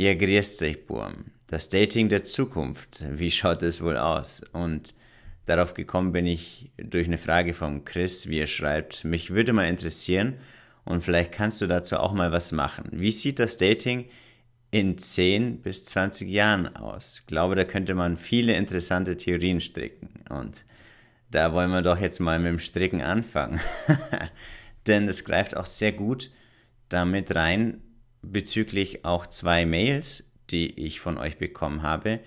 Ja, grüßt sich, Burm. Das Dating der Zukunft, wie schaut es wohl aus? Und darauf gekommen bin ich durch eine Frage von Chris, wie er schreibt, mich würde mal interessieren und vielleicht kannst du dazu auch mal was machen. Wie sieht das Dating in 10 bis 20 Jahren aus? Ich glaube, da könnte man viele interessante Theorien stricken und da wollen wir doch jetzt mal mit dem Stricken anfangen. Denn es greift auch sehr gut damit rein, bezüglich auch zwei Mails, die ich von euch bekommen habe,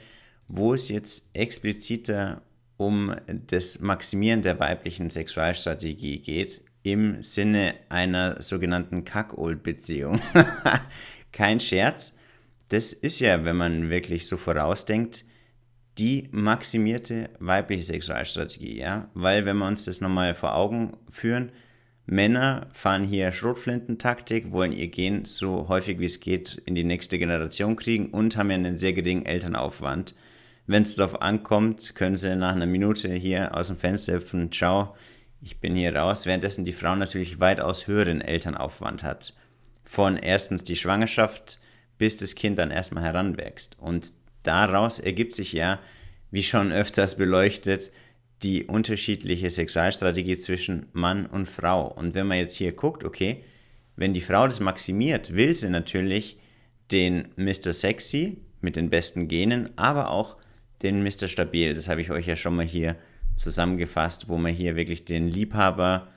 wo es jetzt expliziter um das Maximieren der weiblichen Sexualstrategie geht im Sinne einer sogenannten Kackold-Beziehung. Kein Scherz. Das ist ja, wenn man wirklich so vorausdenkt, die maximierte weibliche Sexualstrategie, ja? Weil wenn wir uns das nochmal vor Augen führen, Männer fahren hier Schrotflintentaktik, wollen ihr Gen so häufig wie es geht in die nächste Generation kriegen und haben ja einen sehr geringen Elternaufwand. Wenn es darauf ankommt, können sie nach einer Minute hier aus dem Fenster hüpfen, ciao, ich bin hier raus, währenddessen die Frau natürlich weitaus höheren Elternaufwand hat. Von erstens die Schwangerschaft, bis das Kind dann erstmal heranwächst. Und daraus ergibt sich ja, wie schon öfters beleuchtet, die unterschiedliche Sexualstrategie zwischen Mann und Frau. Und wenn man jetzt hier guckt, okay, wenn die Frau das maximiert, will sie natürlich den Mr. Sexy mit den besten Genen, aber auch den Mr. Stabil. Das habe ich euch ja schon mal hier zusammengefasst, wo man hier wirklich den Liebhaber,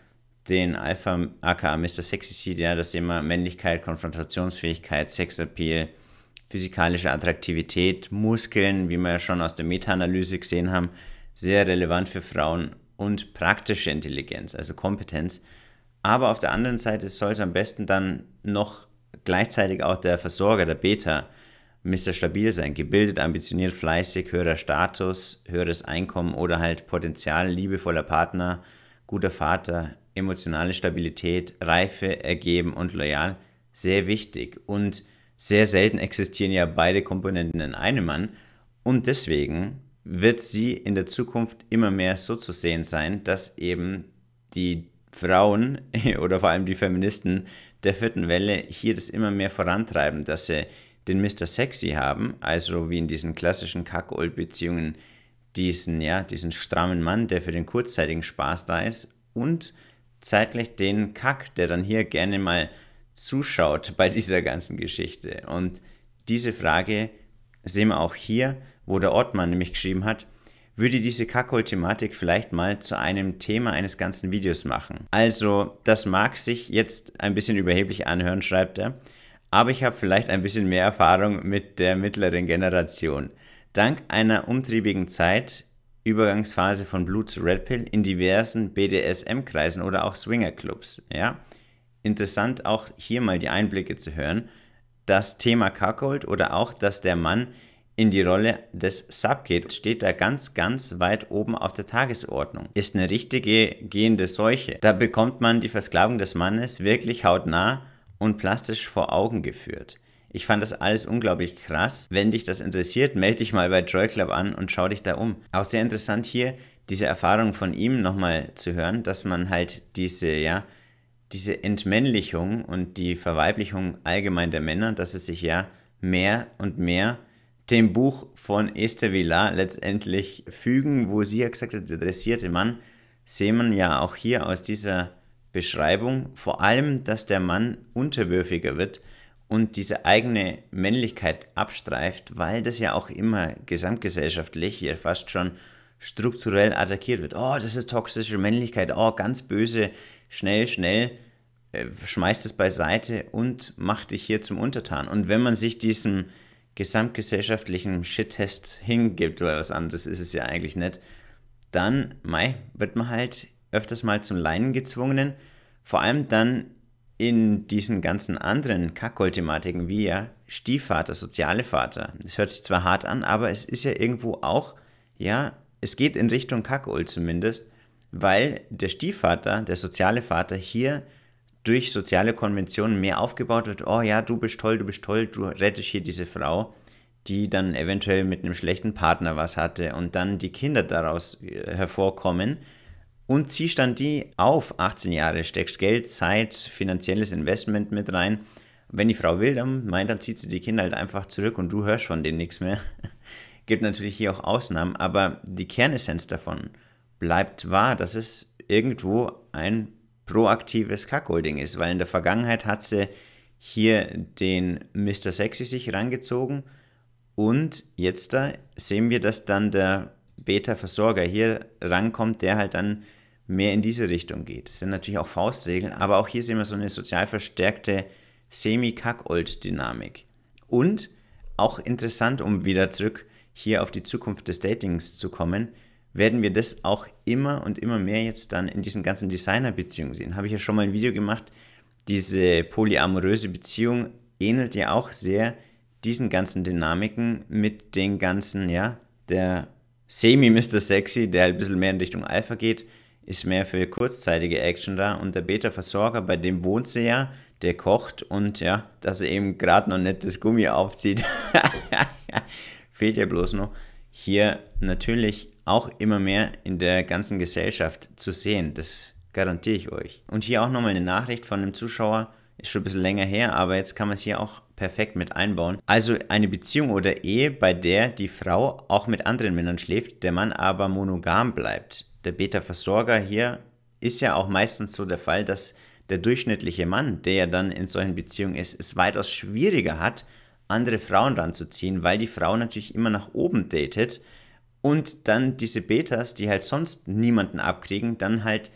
den Alpha, aka Mr. Sexy sieht, ja, das Thema Männlichkeit, Konfrontationsfähigkeit, Sexappeal, physikalische Attraktivität, Muskeln, wie wir ja schon aus der Meta-Analyse gesehen haben, sehr relevant für Frauen und praktische Intelligenz, also Kompetenz. Aber auf der anderen Seite soll es am besten dann noch gleichzeitig auch der Versorger, der Beta, Mr. Stabil sein. Gebildet, ambitioniert, fleißig, höherer Status, höheres Einkommen oder halt Potenzial, liebevoller Partner, guter Vater, emotionale Stabilität, Reife, ergeben und loyal. Sehr wichtig. Und sehr selten existieren ja beide Komponenten in einem Mann. Und deswegen wird sie in der Zukunft immer mehr so zu sehen sein, dass eben die Frauen oder vor allem die Feministen der vierten Welle hier das immer mehr vorantreiben, dass sie den Mr. Sexy haben, also wie in diesen klassischen Kackold-Beziehungen, diesen, ja, diesen strammen Mann, der für den kurzzeitigen Spaß da ist und zeitgleich den Kack, der dann hier gerne mal zuschaut bei dieser ganzen Geschichte. Und diese Frage sehen wir auch hier, wo der Ortmann nämlich geschrieben hat, würde diese Kackhol-Thematik vielleicht mal zu einem Thema eines ganzen Videos machen. Also, das mag sich jetzt ein bisschen überheblich anhören, schreibt er, aber ich habe vielleicht ein bisschen mehr Erfahrung mit der mittleren Generation. Dank einer umtriebigen Zeit, Übergangsphase von Blue zu Red Pill in diversen BDSM-Kreisen oder auch Swingerclubs, ja. Interessant auch hier mal die Einblicke zu hören. Das Thema Cuckold oder auch, dass der Mann in die Rolle des Sub geht, steht da ganz, ganz weit oben auf der Tagesordnung. Ist eine richtige gehende Seuche. Da bekommt man die Versklavung des Mannes wirklich hautnah und plastisch vor Augen geführt. Ich fand das alles unglaublich krass. Wenn dich das interessiert, melde dich mal bei Joy Club an und schau dich da um. Auch sehr interessant hier, diese Erfahrung von ihm nochmal zu hören, dass man halt diese, ja, diese Entmännlichung und die Verweiblichung allgemein der Männer, dass es sich ja mehr und mehr dem Buch von Esther Villar letztendlich fügen, wo sie ja gesagt hat, der dressierte Mann, sehen man ja auch hier aus dieser Beschreibung vor allem, dass der Mann unterwürfiger wird und diese eigene Männlichkeit abstreift, weil das ja auch immer gesamtgesellschaftlich hier fast schon strukturell attackiert wird. Oh, das ist toxische Männlichkeit, oh, ganz böse, schnell, schnell, äh, schmeißt es beiseite und macht dich hier zum Untertan. Und wenn man sich diesem gesamtgesellschaftlichen Shit-Test hingibt, oder was anderes ist es ja eigentlich nicht, dann, mai, wird man halt öfters mal zum Leinen gezwungenen. Vor allem dann in diesen ganzen anderen Kackhol-Thematiken wie ja Stiefvater, soziale Vater. Das hört sich zwar hart an, aber es ist ja irgendwo auch, ja, es geht in Richtung Kackhol zumindest, weil der Stiefvater, der soziale Vater hier durch soziale Konventionen mehr aufgebaut wird, oh ja, du bist toll, du bist toll, du rettest hier diese Frau, die dann eventuell mit einem schlechten Partner was hatte und dann die Kinder daraus äh, hervorkommen und ziehst dann die auf 18 Jahre, steckst Geld, Zeit, finanzielles Investment mit rein. Wenn die Frau will, dann meint, dann zieht sie die Kinder halt einfach zurück und du hörst von denen nichts mehr. Gibt natürlich hier auch Ausnahmen, aber die Kernessenz davon bleibt wahr, dass es irgendwo ein proaktives Kackholding ist, weil in der Vergangenheit hat sie hier den Mr. Sexy sich rangezogen und jetzt da sehen wir, dass dann der Beta-Versorger hier rankommt, der halt dann mehr in diese Richtung geht. Das sind natürlich auch Faustregeln, aber auch hier sehen wir so eine sozial verstärkte Semi-Kackold-Dynamik. Und auch interessant, um wieder zurück hier auf die Zukunft des Datings zu kommen, werden wir das auch immer und immer mehr jetzt dann in diesen ganzen Designer-Beziehungen sehen. Habe ich ja schon mal ein Video gemacht. Diese polyamoröse Beziehung ähnelt ja auch sehr diesen ganzen Dynamiken mit den ganzen, ja, der Semi-Mr. Sexy, der halt ein bisschen mehr in Richtung Alpha geht, ist mehr für kurzzeitige Action da und der Beta-Versorger, bei dem wohnt sie ja, der kocht und ja, dass er eben gerade noch nicht das Gummi aufzieht, fehlt ja bloß noch. Hier natürlich auch immer mehr in der ganzen Gesellschaft zu sehen. Das garantiere ich euch. Und hier auch nochmal eine Nachricht von einem Zuschauer. Ist schon ein bisschen länger her, aber jetzt kann man es hier auch perfekt mit einbauen. Also eine Beziehung oder Ehe, bei der die Frau auch mit anderen Männern schläft, der Mann aber monogam bleibt. Der Beta-Versorger hier ist ja auch meistens so der Fall, dass der durchschnittliche Mann, der ja dann in solchen Beziehungen ist, es weitaus schwieriger hat, andere Frauen ranzuziehen, weil die Frau natürlich immer nach oben datet und dann diese Betas, die halt sonst niemanden abkriegen, dann halt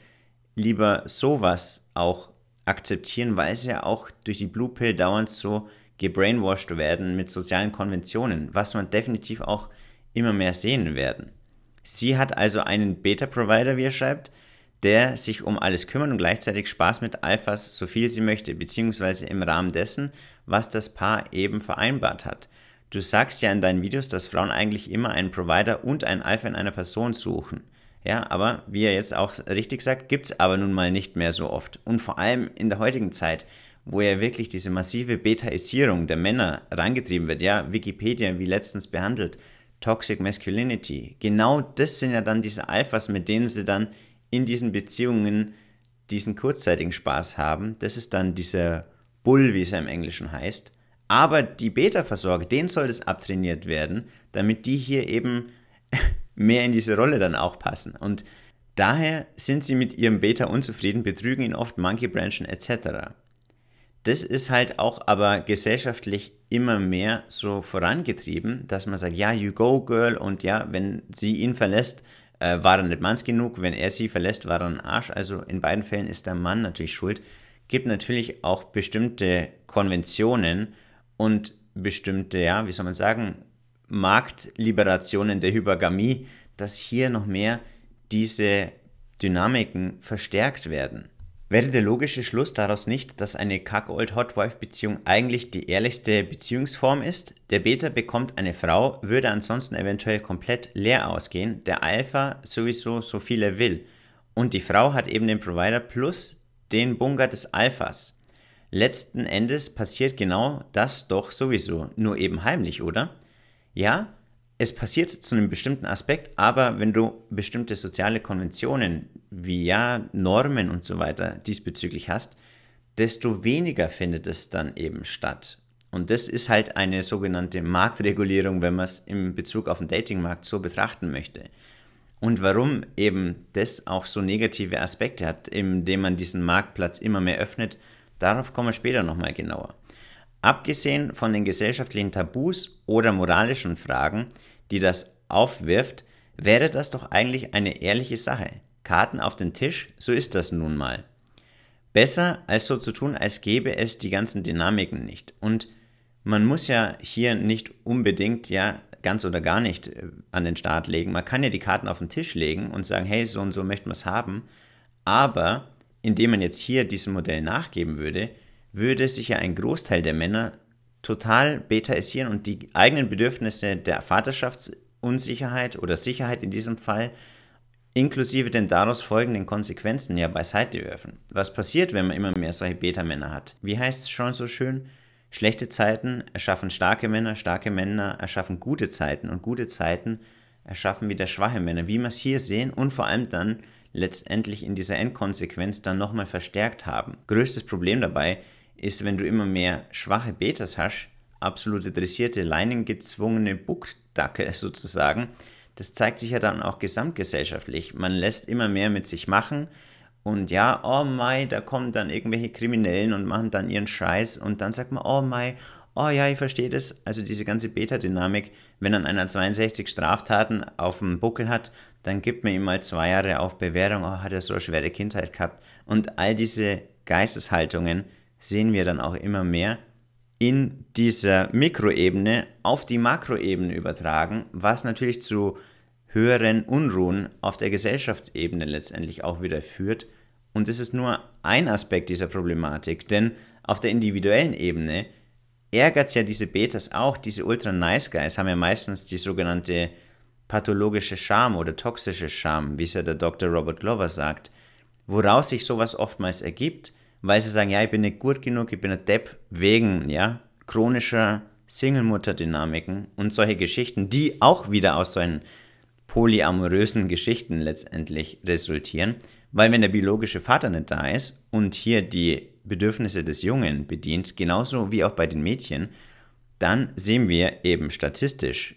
lieber sowas auch akzeptieren, weil sie ja auch durch die Blue Pill dauernd so gebrainwashed werden mit sozialen Konventionen, was man definitiv auch immer mehr sehen werden. Sie hat also einen Beta-Provider, wie er schreibt, der sich um alles kümmert und gleichzeitig Spaß mit Alphas so viel sie möchte, beziehungsweise im Rahmen dessen, was das Paar eben vereinbart hat. Du sagst ja in deinen Videos, dass Frauen eigentlich immer einen Provider und einen Alpha in einer Person suchen. Ja, aber wie er jetzt auch richtig sagt, gibt es aber nun mal nicht mehr so oft. Und vor allem in der heutigen Zeit, wo ja wirklich diese massive Betaisierung der Männer herangetrieben wird, ja, Wikipedia wie letztens behandelt, Toxic Masculinity, genau das sind ja dann diese Alphas, mit denen sie dann in diesen Beziehungen diesen kurzzeitigen Spaß haben. Das ist dann dieser Bull, wie es im Englischen heißt. Aber die Beta-Versorger, denen soll das abtrainiert werden, damit die hier eben mehr in diese Rolle dann auch passen. Und daher sind sie mit ihrem Beta unzufrieden, betrügen ihn oft, Monkey Branchen etc. Das ist halt auch aber gesellschaftlich immer mehr so vorangetrieben, dass man sagt, ja, you go girl und ja, wenn sie ihn verlässt, äh, war er nicht manns genug, wenn er sie verlässt, war er ein Arsch. Also in beiden Fällen ist der Mann natürlich schuld. Gibt natürlich auch bestimmte Konventionen, und bestimmte, ja, wie soll man sagen, Marktliberationen der Hypergamie, dass hier noch mehr diese Dynamiken verstärkt werden. Wäre der logische Schluss daraus nicht, dass eine kack old hot wife beziehung eigentlich die ehrlichste Beziehungsform ist? Der Beta bekommt eine Frau, würde ansonsten eventuell komplett leer ausgehen, der Alpha sowieso so viel er will. Und die Frau hat eben den Provider plus den Bunker des Alphas. Letzten Endes passiert genau das doch sowieso, nur eben heimlich, oder? Ja, es passiert zu einem bestimmten Aspekt, aber wenn du bestimmte soziale Konventionen wie ja Normen und so weiter diesbezüglich hast, desto weniger findet es dann eben statt. Und das ist halt eine sogenannte Marktregulierung, wenn man es im Bezug auf den Datingmarkt so betrachten möchte. Und warum eben das auch so negative Aspekte hat, indem man diesen Marktplatz immer mehr öffnet Darauf kommen wir später nochmal genauer. Abgesehen von den gesellschaftlichen Tabus oder moralischen Fragen, die das aufwirft, wäre das doch eigentlich eine ehrliche Sache. Karten auf den Tisch, so ist das nun mal. Besser als so zu tun, als gäbe es die ganzen Dynamiken nicht. Und man muss ja hier nicht unbedingt ja ganz oder gar nicht äh, an den Start legen. Man kann ja die Karten auf den Tisch legen und sagen, hey, so und so möchten wir es haben. Aber indem man jetzt hier diesem Modell nachgeben würde, würde sich ja ein Großteil der Männer total betaisieren und die eigenen Bedürfnisse der Vaterschaftsunsicherheit oder Sicherheit in diesem Fall inklusive den daraus folgenden Konsequenzen ja beiseite werfen. Was passiert, wenn man immer mehr solche Beta-Männer hat? Wie heißt es schon so schön? Schlechte Zeiten erschaffen starke Männer, starke Männer erschaffen gute Zeiten und gute Zeiten erschaffen wieder schwache Männer, wie wir es hier sehen und vor allem dann letztendlich in dieser Endkonsequenz dann nochmal verstärkt haben. Größtes Problem dabei ist, wenn du immer mehr schwache Betas hast, absolute dressierte leinengezwungene Buckdackel sozusagen. Das zeigt sich ja dann auch gesamtgesellschaftlich. Man lässt immer mehr mit sich machen und ja, oh mei, da kommen dann irgendwelche Kriminellen und machen dann ihren Scheiß und dann sagt man, oh mei, oh ja, ich verstehe das. Also diese ganze Beta-Dynamik, wenn dann einer 62 Straftaten auf dem Buckel hat, dann gibt man ihm mal zwei Jahre auf Bewährung, oh, hat er so eine schwere Kindheit gehabt. Und all diese Geisteshaltungen sehen wir dann auch immer mehr in dieser Mikroebene auf die Makroebene übertragen, was natürlich zu höheren Unruhen auf der Gesellschaftsebene letztendlich auch wieder führt. Und das ist nur ein Aspekt dieser Problematik, denn auf der individuellen Ebene ärgert es ja diese Betas auch, diese ultra nice guys haben ja meistens die sogenannte pathologische Scham oder toxische Scham, wie es ja der Dr. Robert Glover sagt, woraus sich sowas oftmals ergibt, weil sie sagen, ja, ich bin nicht gut genug, ich bin ein Depp wegen, ja, chronischer Single-Mutter-Dynamiken und solche Geschichten, die auch wieder aus solchen polyamorösen Geschichten letztendlich resultieren, weil wenn der biologische Vater nicht da ist und hier die Bedürfnisse des Jungen bedient, genauso wie auch bei den Mädchen, dann sehen wir eben statistisch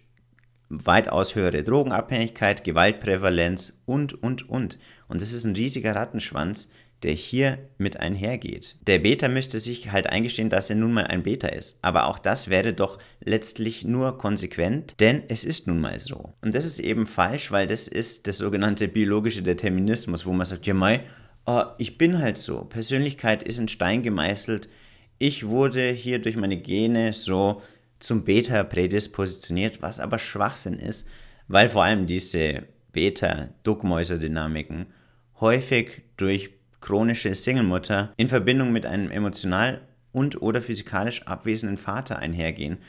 weitaus höhere Drogenabhängigkeit, Gewaltprävalenz und, und, und. Und das ist ein riesiger Rattenschwanz, der hier mit einhergeht. Der Beta müsste sich halt eingestehen, dass er nun mal ein Beta ist. Aber auch das wäre doch letztlich nur konsequent, denn es ist nun mal so. Und das ist eben falsch, weil das ist der sogenannte biologische Determinismus, wo man sagt, ja mei, äh, ich bin halt so. Persönlichkeit ist in Stein gemeißelt. Ich wurde hier durch meine Gene so zum Beta prädispositioniert, was aber Schwachsinn ist, weil vor allem diese Beta-Duckmäuser-Dynamiken häufig durch chronische Singlemutter in Verbindung mit einem emotional und oder physikalisch abwesenden Vater einhergehen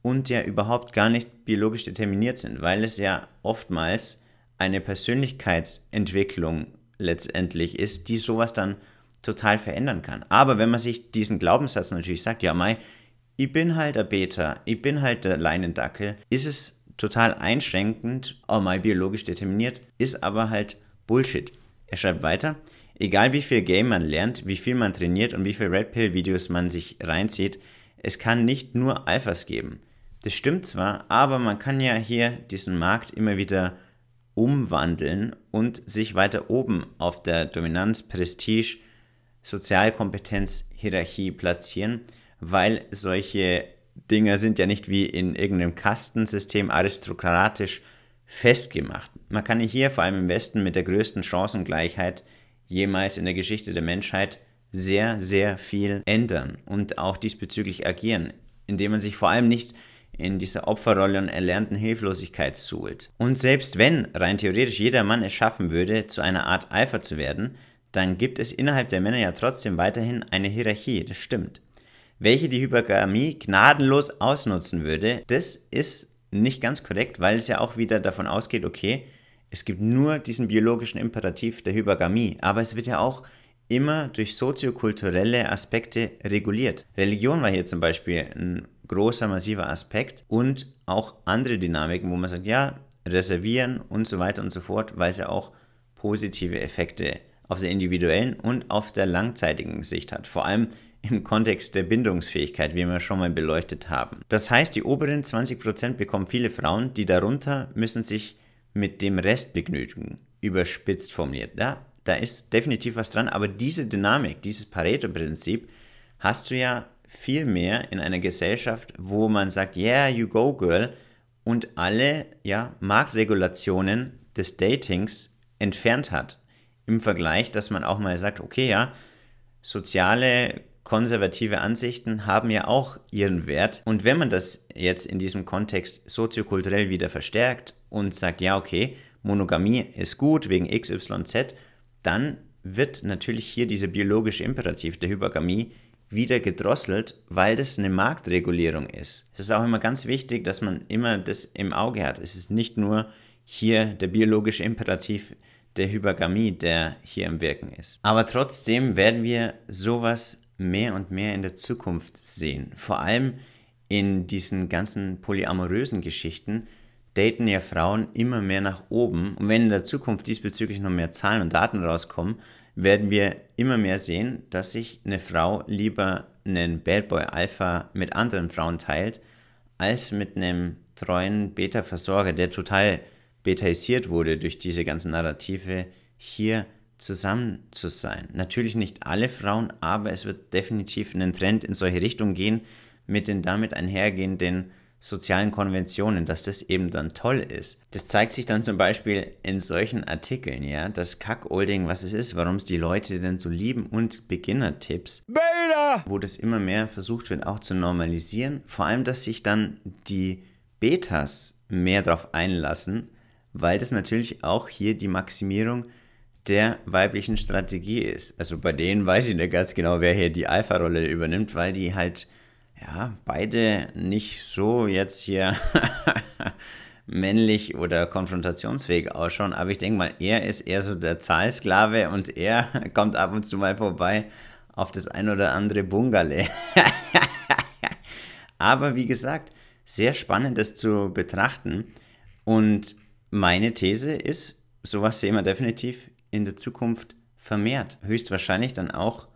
und ja überhaupt gar nicht biologisch determiniert sind, weil es ja oftmals eine Persönlichkeitsentwicklung letztendlich ist, die sowas dann total verändern kann. Aber wenn man sich diesen Glaubenssatz natürlich sagt, ja, Mai, ich bin halt der Beta, ich bin halt der Leinendackel, ist es total einschränkend, oh Mai, biologisch determiniert, ist aber halt Bullshit. Er schreibt weiter, egal wie viel Game man lernt, wie viel man trainiert und wie viel Red Pill Videos man sich reinzieht, es kann nicht nur Alphas geben. Das stimmt zwar, aber man kann ja hier diesen Markt immer wieder umwandeln und sich weiter oben auf der Dominanz, Prestige, Sozialkompetenz, Hierarchie platzieren, weil solche Dinge sind ja nicht wie in irgendeinem Kastensystem aristokratisch festgemacht. Man kann hier vor allem im Westen mit der größten Chancengleichheit jemals in der Geschichte der Menschheit sehr, sehr viel ändern und auch diesbezüglich agieren, indem man sich vor allem nicht in dieser Opferrolle und erlernten Hilflosigkeit suhlt. Und selbst wenn rein theoretisch jeder Mann es schaffen würde, zu einer Art Alpha zu werden, dann gibt es innerhalb der Männer ja trotzdem weiterhin eine Hierarchie, das stimmt. Welche die Hypergamie gnadenlos ausnutzen würde, das ist nicht ganz korrekt, weil es ja auch wieder davon ausgeht, okay, es gibt nur diesen biologischen Imperativ der Hypergamie, aber es wird ja auch immer durch soziokulturelle Aspekte reguliert. Religion war hier zum Beispiel ein großer, massiver Aspekt und auch andere Dynamiken, wo man sagt, ja, reservieren und so weiter und so fort, weil es ja auch positive Effekte auf der individuellen und auf der langzeitigen Sicht hat. Vor allem im Kontext der Bindungsfähigkeit, wie wir schon mal beleuchtet haben. Das heißt, die oberen 20% bekommen viele Frauen, die darunter müssen sich mit dem Rest begnügen, überspitzt formuliert. Da da ist definitiv was dran, aber diese Dynamik, dieses Pareto-Prinzip hast du ja viel mehr in einer Gesellschaft, wo man sagt, yeah, you go girl und alle ja, Marktregulationen des Datings entfernt hat. Im Vergleich, dass man auch mal sagt, okay, ja, soziale konservative Ansichten haben ja auch ihren Wert. Und wenn man das jetzt in diesem Kontext soziokulturell wieder verstärkt und sagt, ja, okay, Monogamie ist gut wegen XYZ dann wird natürlich hier dieser biologische Imperativ der Hypergamie wieder gedrosselt, weil das eine Marktregulierung ist. Es ist auch immer ganz wichtig, dass man immer das im Auge hat. Es ist nicht nur hier der biologische Imperativ der Hypergamie, der hier im Wirken ist. Aber trotzdem werden wir sowas mehr und mehr in der Zukunft sehen. Vor allem in diesen ganzen polyamorösen Geschichten, daten ja Frauen immer mehr nach oben. Und wenn in der Zukunft diesbezüglich noch mehr Zahlen und Daten rauskommen, werden wir immer mehr sehen, dass sich eine Frau lieber einen Bad Boy Alpha mit anderen Frauen teilt, als mit einem treuen Beta-Versorger, der total betaisiert wurde durch diese ganzen Narrative, hier zusammen zu sein. Natürlich nicht alle Frauen, aber es wird definitiv einen Trend in solche Richtung gehen, mit den damit einhergehenden sozialen Konventionen, dass das eben dann toll ist. Das zeigt sich dann zum Beispiel in solchen Artikeln, ja, das Kackolding, was es ist, warum es die Leute denn so lieben und Beginner-Tipps, wo das immer mehr versucht wird auch zu normalisieren. Vor allem, dass sich dann die Betas mehr darauf einlassen, weil das natürlich auch hier die Maximierung der weiblichen Strategie ist. Also bei denen weiß ich nicht ganz genau, wer hier die Alpha-Rolle übernimmt, weil die halt ja, beide nicht so jetzt hier männlich oder konfrontationsfähig ausschauen, aber ich denke mal, er ist eher so der Zahlsklave und er kommt ab und zu mal vorbei auf das ein oder andere Bungale. aber wie gesagt, sehr spannend das zu betrachten und meine These ist, sowas sehen wir definitiv in der Zukunft vermehrt. Höchstwahrscheinlich dann auch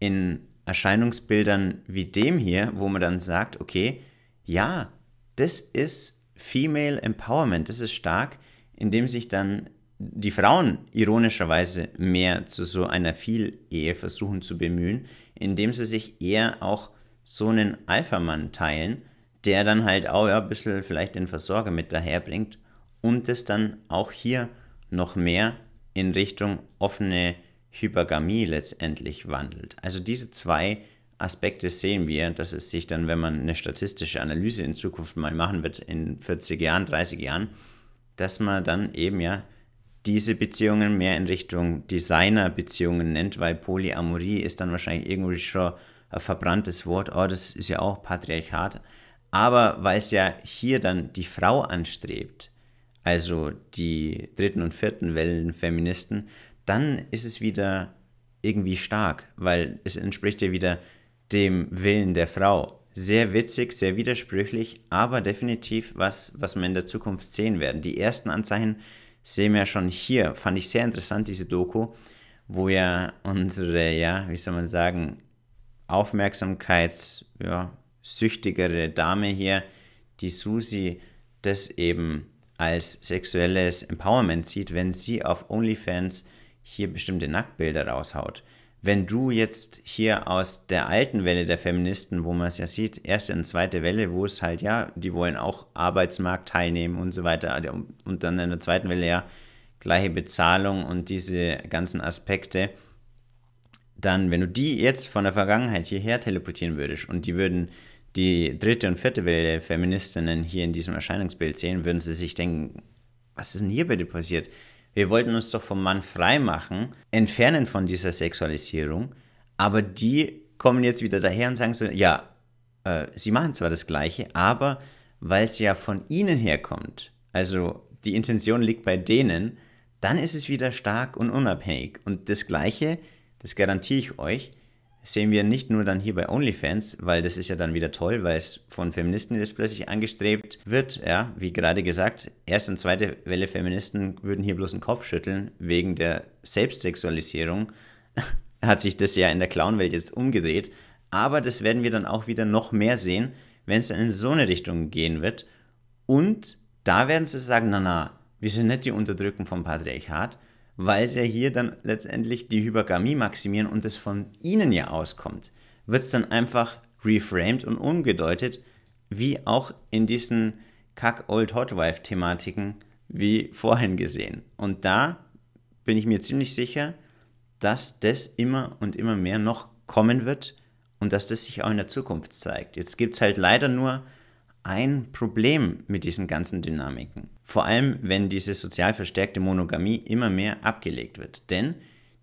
in Erscheinungsbildern wie dem hier, wo man dann sagt, okay, ja, das ist Female Empowerment, das ist stark, indem sich dann die Frauen ironischerweise mehr zu so einer Vielehe versuchen zu bemühen, indem sie sich eher auch so einen Alpha-Mann teilen, der dann halt auch ja, ein bisschen vielleicht den Versorger mit daherbringt und es dann auch hier noch mehr in Richtung offene Hypergamie letztendlich wandelt. Also diese zwei Aspekte sehen wir, dass es sich dann, wenn man eine statistische Analyse in Zukunft mal machen wird, in 40 Jahren, 30 Jahren, dass man dann eben ja diese Beziehungen mehr in Richtung Designer-Beziehungen nennt, weil Polyamorie ist dann wahrscheinlich irgendwo schon ein verbranntes Wort. Oh, das ist ja auch Patriarchat. Aber weil es ja hier dann die Frau anstrebt, also die dritten und vierten Wellen Feministen, dann ist es wieder irgendwie stark, weil es entspricht ja wieder dem Willen der Frau. Sehr witzig, sehr widersprüchlich, aber definitiv was, was wir in der Zukunft sehen werden. Die ersten Anzeichen sehen wir schon hier. Fand ich sehr interessant, diese Doku, wo ja unsere, ja, wie soll man sagen, aufmerksamkeitssüchtigere ja, Dame hier, die Susi, das eben als sexuelles Empowerment sieht, wenn sie auf OnlyFans hier bestimmte Nacktbilder raushaut. Wenn du jetzt hier aus der alten Welle der Feministen, wo man es ja sieht, erste und zweite Welle, wo es halt ja, die wollen auch Arbeitsmarkt teilnehmen und so weiter, und dann in der zweiten Welle ja gleiche Bezahlung und diese ganzen Aspekte, dann, wenn du die jetzt von der Vergangenheit hierher teleportieren würdest und die würden die dritte und vierte Welle Feministinnen hier in diesem Erscheinungsbild sehen, würden sie sich denken, was ist denn hier bitte passiert? Wir wollten uns doch vom Mann freimachen, entfernen von dieser Sexualisierung, aber die kommen jetzt wieder daher und sagen so, ja, äh, sie machen zwar das Gleiche, aber weil es ja von ihnen herkommt, also die Intention liegt bei denen, dann ist es wieder stark und unabhängig. Und das Gleiche, das garantiere ich euch, sehen wir nicht nur dann hier bei OnlyFans, weil das ist ja dann wieder toll, weil es von Feministen jetzt plötzlich angestrebt wird. Ja, wie gerade gesagt, erste und zweite Welle Feministen würden hier bloß den Kopf schütteln wegen der Selbstsexualisierung. Hat sich das ja in der Clownwelt jetzt umgedreht. Aber das werden wir dann auch wieder noch mehr sehen, wenn es dann in so eine Richtung gehen wird. Und da werden sie sagen, na na, wir sind nicht die Unterdrücken vom Patriarchat, weil sie ja hier dann letztendlich die Hypergamie maximieren und es von ihnen ja auskommt, wird es dann einfach reframed und umgedeutet, wie auch in diesen Kack-Old-Hot-Wife-Thematiken wie vorhin gesehen. Und da bin ich mir ziemlich sicher, dass das immer und immer mehr noch kommen wird und dass das sich auch in der Zukunft zeigt. Jetzt gibt es halt leider nur ein Problem mit diesen ganzen Dynamiken. Vor allem, wenn diese sozial verstärkte Monogamie immer mehr abgelegt wird. Denn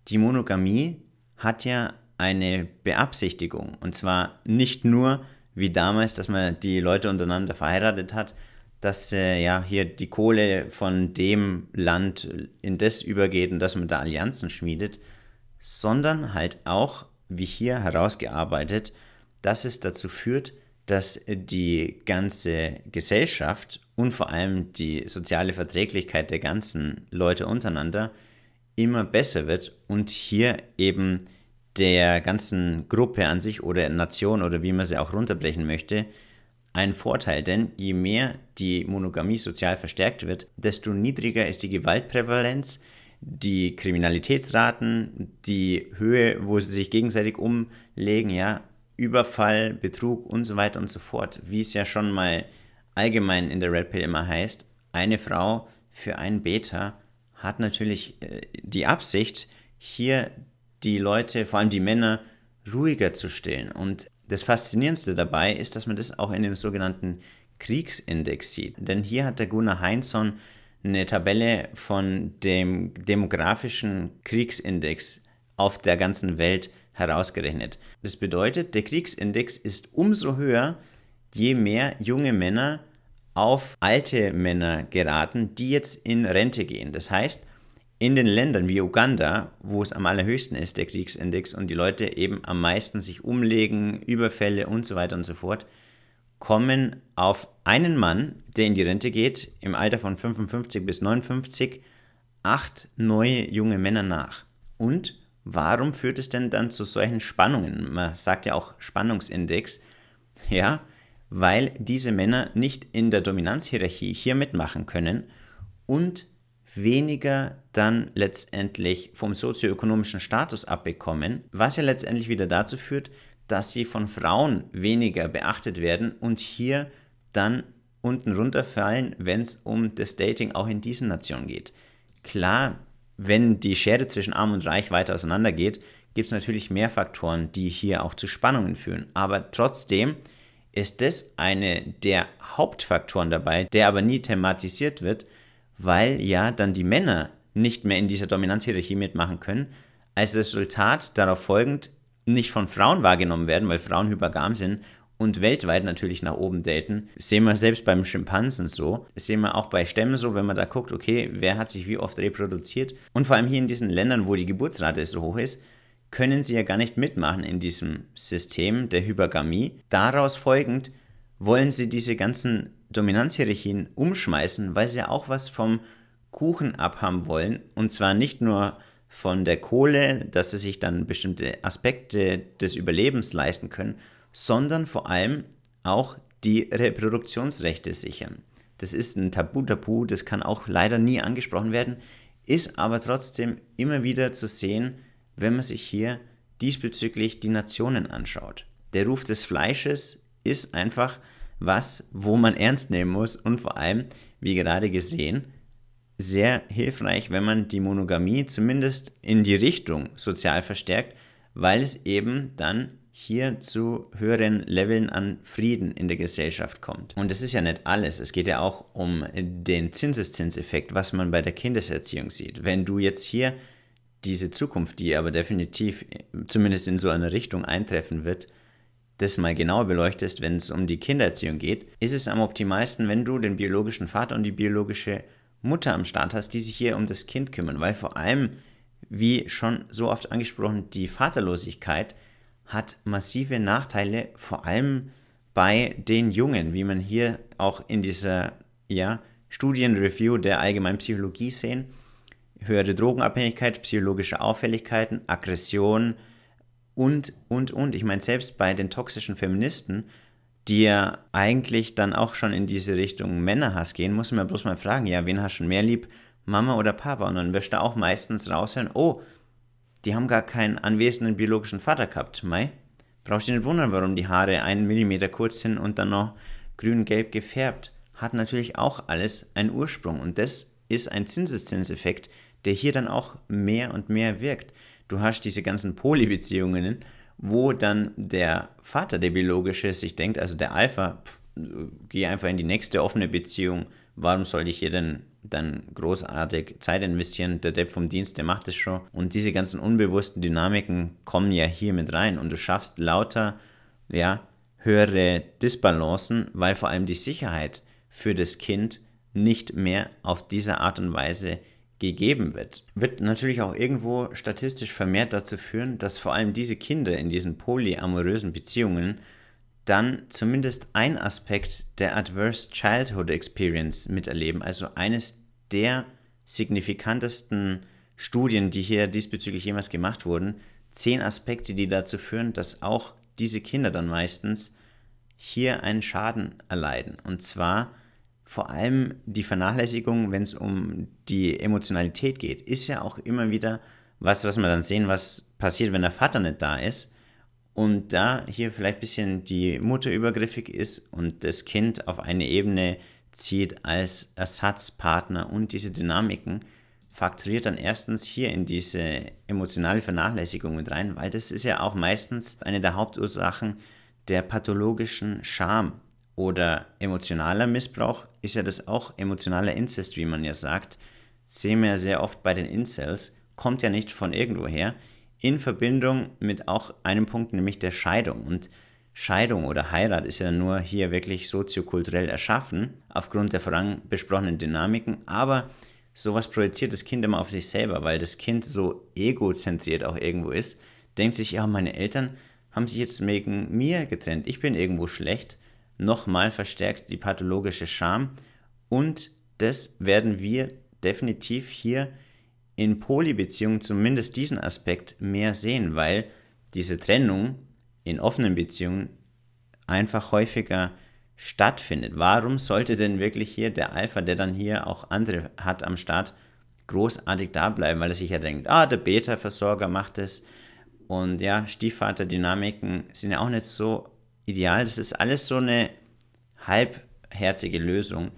die Monogamie hat ja eine Beabsichtigung. Und zwar nicht nur wie damals, dass man die Leute untereinander verheiratet hat, dass äh, ja hier die Kohle von dem Land in das übergeht und dass man da Allianzen schmiedet, sondern halt auch, wie hier herausgearbeitet, dass es dazu führt, dass die ganze Gesellschaft und vor allem die soziale Verträglichkeit der ganzen Leute untereinander immer besser wird und hier eben der ganzen Gruppe an sich oder Nation oder wie man sie auch runterbrechen möchte, ein Vorteil, denn je mehr die Monogamie sozial verstärkt wird, desto niedriger ist die Gewaltprävalenz, die Kriminalitätsraten, die Höhe, wo sie sich gegenseitig umlegen, ja, Überfall, Betrug und so weiter und so fort, wie es ja schon mal allgemein in der Red Pill immer heißt, eine Frau für einen Beta hat natürlich äh, die Absicht, hier die Leute, vor allem die Männer, ruhiger zu stellen. Und das Faszinierendste dabei ist, dass man das auch in dem sogenannten Kriegsindex sieht. Denn hier hat der Gunnar Heinzson eine Tabelle von dem demografischen Kriegsindex auf der ganzen Welt herausgerechnet. Das bedeutet, der Kriegsindex ist umso höher, je mehr junge Männer auf alte Männer geraten, die jetzt in Rente gehen. Das heißt, in den Ländern wie Uganda, wo es am allerhöchsten ist, der Kriegsindex, und die Leute eben am meisten sich umlegen, Überfälle und so weiter und so fort, kommen auf einen Mann, der in die Rente geht, im Alter von 55 bis 59, acht neue junge Männer nach. Und Warum führt es denn dann zu solchen Spannungen? Man sagt ja auch Spannungsindex. Ja, weil diese Männer nicht in der Dominanzhierarchie hier mitmachen können und weniger dann letztendlich vom sozioökonomischen Status abbekommen, was ja letztendlich wieder dazu führt, dass sie von Frauen weniger beachtet werden und hier dann unten runterfallen, wenn es um das Dating auch in diesen Nationen geht. Klar wenn die Schere zwischen Arm und Reich weiter auseinandergeht, gibt es natürlich mehr Faktoren, die hier auch zu Spannungen führen. Aber trotzdem ist das eine der Hauptfaktoren dabei, der aber nie thematisiert wird, weil ja dann die Männer nicht mehr in dieser Dominanzhierarchie mitmachen können, als Resultat darauf folgend nicht von Frauen wahrgenommen werden, weil Frauen hypergam sind und weltweit natürlich nach oben daten. Das sehen wir selbst beim Schimpansen so. Das sehen wir auch bei Stämmen so, wenn man da guckt, okay, wer hat sich wie oft reproduziert. Und vor allem hier in diesen Ländern, wo die Geburtsrate so hoch ist, können sie ja gar nicht mitmachen in diesem System der Hypergamie. Daraus folgend wollen sie diese ganzen Dominanzhierarchien umschmeißen, weil sie ja auch was vom Kuchen abhaben wollen. Und zwar nicht nur von der Kohle, dass sie sich dann bestimmte Aspekte des Überlebens leisten können, sondern vor allem auch die Reproduktionsrechte sichern. Das ist ein Tabu-Tabu, das kann auch leider nie angesprochen werden, ist aber trotzdem immer wieder zu sehen, wenn man sich hier diesbezüglich die Nationen anschaut. Der Ruf des Fleisches ist einfach was, wo man ernst nehmen muss und vor allem, wie gerade gesehen, sehr hilfreich, wenn man die Monogamie zumindest in die Richtung sozial verstärkt, weil es eben dann hier zu höheren Leveln an Frieden in der Gesellschaft kommt. Und das ist ja nicht alles. Es geht ja auch um den Zinseszinseffekt, was man bei der Kindeserziehung sieht. Wenn du jetzt hier diese Zukunft, die aber definitiv zumindest in so einer Richtung eintreffen wird, das mal genauer beleuchtest, wenn es um die Kindererziehung geht, ist es am optimalsten, wenn du den biologischen Vater und die biologische Mutter am Start hast, die sich hier um das Kind kümmern, weil vor allem, wie schon so oft angesprochen, die Vaterlosigkeit hat massive Nachteile, vor allem bei den Jungen, wie man hier auch in dieser ja, Studienreview der allgemeinen Psychologie sehen. Höhere Drogenabhängigkeit, psychologische Auffälligkeiten, Aggression und, und, und. Ich meine, selbst bei den toxischen Feministen, die ja eigentlich dann auch schon in diese Richtung Männerhass gehen, muss man ja bloß mal fragen, ja, wen hast du schon mehr lieb, Mama oder Papa? Und dann wirst du auch meistens raushören, oh, die haben gar keinen anwesenden biologischen Vater gehabt, Mai. Brauchst du nicht wundern, warum die Haare einen Millimeter kurz sind und dann noch grün-gelb gefärbt. Hat natürlich auch alles einen Ursprung und das ist ein Zinseszinseffekt, der hier dann auch mehr und mehr wirkt. Du hast diese ganzen Polybeziehungen, wo dann der Vater, der biologische, sich denkt, also der Alpha, pff, geh einfach in die nächste offene Beziehung, warum soll ich hier denn dann großartig Zeit investieren. Der Depp vom Dienst, der macht es schon. Und diese ganzen unbewussten Dynamiken kommen ja hier mit rein und du schaffst lauter, ja, höhere Disbalancen, weil vor allem die Sicherheit für das Kind nicht mehr auf diese Art und Weise gegeben wird. Wird natürlich auch irgendwo statistisch vermehrt dazu führen, dass vor allem diese Kinder in diesen polyamorösen Beziehungen dann zumindest ein Aspekt der Adverse Childhood Experience miterleben, also eines der signifikantesten Studien, die hier diesbezüglich jemals gemacht wurden. Zehn Aspekte, die dazu führen, dass auch diese Kinder dann meistens hier einen Schaden erleiden. Und zwar vor allem die Vernachlässigung, wenn es um die Emotionalität geht, ist ja auch immer wieder was, was man dann sehen, was passiert, wenn der Vater nicht da ist und da hier vielleicht ein bisschen die Mutter übergriffig ist und das Kind auf eine Ebene zieht als Ersatzpartner und diese Dynamiken, fakturiert dann erstens hier in diese emotionale Vernachlässigung mit rein, weil das ist ja auch meistens eine der Hauptursachen der pathologischen Scham oder emotionaler Missbrauch ist ja das auch emotionaler Inzest, wie man ja sagt, sehen wir ja sehr oft bei den Incels, kommt ja nicht von irgendwoher, in Verbindung mit auch einem Punkt, nämlich der Scheidung. Und Scheidung oder Heirat ist ja nur hier wirklich soziokulturell erschaffen, aufgrund der voran besprochenen Dynamiken, aber sowas projiziert das Kind immer auf sich selber, weil das Kind so egozentriert auch irgendwo ist, denkt sich, ja, meine Eltern haben sich jetzt wegen mir getrennt, ich bin irgendwo schlecht, nochmal verstärkt die pathologische Scham und das werden wir definitiv hier in Polybeziehungen zumindest diesen Aspekt mehr sehen, weil diese Trennung in offenen Beziehungen einfach häufiger stattfindet. Warum sollte denn wirklich hier der Alpha, der dann hier auch andere hat am Start, großartig da bleiben, weil er sich ja denkt, ah, der Beta-Versorger macht es und ja, Stiefvater-Dynamiken sind ja auch nicht so ideal. Das ist alles so eine halbherzige Lösung,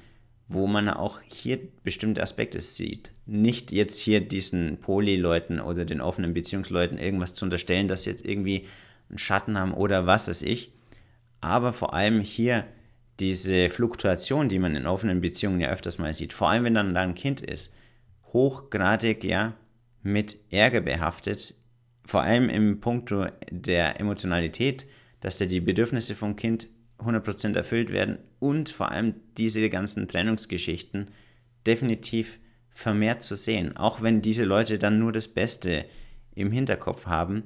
wo man auch hier bestimmte Aspekte sieht. Nicht jetzt hier diesen Poly-Leuten oder den offenen Beziehungsleuten irgendwas zu unterstellen, dass sie jetzt irgendwie einen Schatten haben oder was weiß ich. Aber vor allem hier diese Fluktuation, die man in offenen Beziehungen ja öfters mal sieht, vor allem wenn dann da ein Kind ist, hochgradig ja mit Ärger behaftet, vor allem im Punkt der Emotionalität, dass der die Bedürfnisse vom Kind 100% erfüllt werden und vor allem diese ganzen Trennungsgeschichten definitiv vermehrt zu sehen. Auch wenn diese Leute dann nur das Beste im Hinterkopf haben,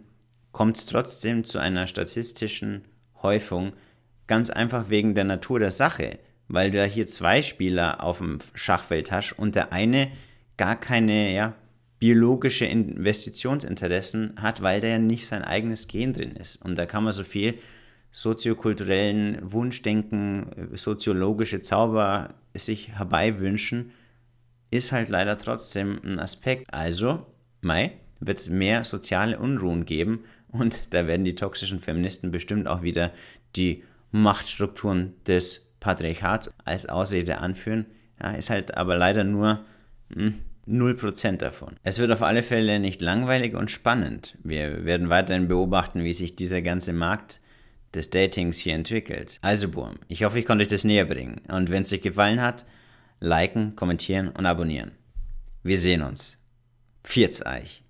kommt es trotzdem zu einer statistischen Häufung, ganz einfach wegen der Natur der Sache, weil du ja hier zwei Spieler auf dem Schachfeld hast und der eine gar keine ja, biologische Investitionsinteressen hat, weil der ja nicht sein eigenes Gen drin ist. Und da kann man so viel soziokulturellen Wunschdenken, soziologische Zauber sich herbeiwünschen, ist halt leider trotzdem ein Aspekt. Also, Mai, wird es mehr soziale Unruhen geben und da werden die toxischen Feministen bestimmt auch wieder die Machtstrukturen des Patriarchats als Ausrede anführen. Ja, ist halt aber leider nur mh, hm, 0% davon. Es wird auf alle Fälle nicht langweilig und spannend. Wir werden weiterhin beobachten, wie sich dieser ganze Markt des Datings hier entwickelt. Also Boom, ich hoffe, ich konnte euch das näher bringen. Und wenn es euch gefallen hat, liken, kommentieren und abonnieren. Wir sehen uns. Viert's euch!